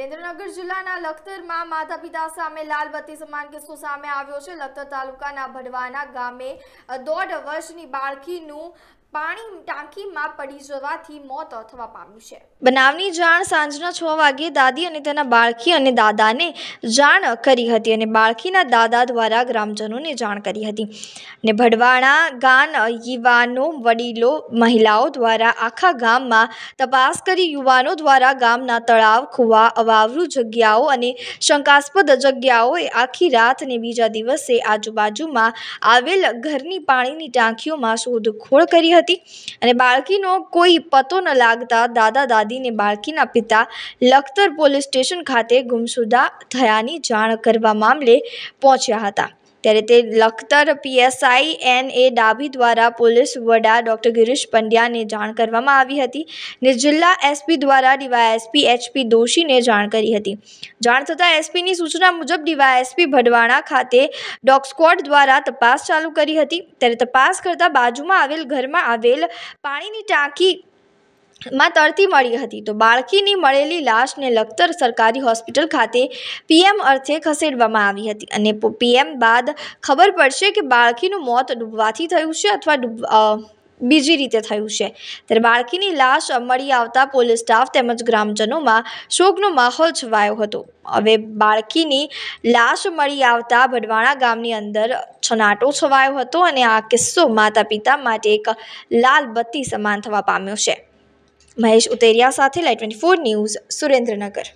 સુરેન્દ્રનગર જિલ્લાના લખતરમાં માતા પિતા સામે લાલબત્તી સમાન કિસ્સો સામે આવ્યો છે લખતર તાલુકાના ભડવાના ગામે દોઢ વર્ષની બાળકીનું પાણી ટાંકીમાં પડી જવાથી મોત થવા પામ્યું છે બનાવની જાણ સાંજના છ વાગે દાદી અને તેના બાળકી અને દાદાને જાણ કરી હતી અને બાળકીના દાદા દ્વારા ગ્રામજનોને જાણ કરી હતી ને ભડવાણા ગાન યુવાનો વડીલો મહિલાઓ દ્વારા આખા ગામમાં તપાસ કરી યુવાનો દ્વારા ગામના તળાવ ખુવા અવાવરું જગ્યાઓ અને શંકાસ્પદ જગ્યાઓએ આખી રાત અને બીજા દિવસે આજુબાજુમાં આવેલ ઘરની પાણીની ટાંકીઓમાં શોધખોળ કરી હતી હતી અને બાળકીનો કોઈ પતો ન લાગતા દાદા દાદીને બાળકીના પિતા લખતર પોલીસ સ્ટેશન ખાતે ગુમસુદા થયાની જાણ કરવા મામલે પહોંચ્યા હતા ત્યારે તે Lakhtar PSI N A Dabhi દ્વારા પોલીસ વડા ડૉક્ટર ગિરીશ પંડ્યાને જાણ કરવામાં આવી હતી ને જિલ્લા એસપી દ્વારા ડીવાયએસપી એચપી દોશીને જાણ કરી હતી જાણ થતાં એસપીની સૂચના મુજબ ડીવાયએસપી ભડવાણા ખાતે ડોગ સ્ક્વોડ દ્વારા તપાસ ચાલુ કરી હતી ત્યારે તપાસ કરતાં બાજુમાં આવેલ ઘરમાં આવેલ પાણીની ટાંકી માં તરતી મળી હતી તો બાળકીની મળેલી લાશને લખતર સરકારી હોસ્પિટલ ખાતે પીએમ અર્થે ખસેડવામાં આવી હતી અને પીએમ બાદ ખબર પડશે કે બાળકીનું મોત ડૂબવાથી થયું છે અથવા ડૂબ બીજી રીતે થયું છે ત્યારે બાળકીની લાશ મળી આવતા પોલીસ સ્ટાફ તેમજ ગ્રામજનોમાં શોકનો માહોલ છવાયો હતો હવે બાળકીની લાશ મળી આવતા ભડવાણા ગામની અંદર છનાટો છવાયો હતો અને આ કિસ્સો માતા પિતા માટે એક લાલ બત્તી સમાન થવા પામ્યો છે મહેશ ઉતેરિયા સાથે live twenty four news Surendranagar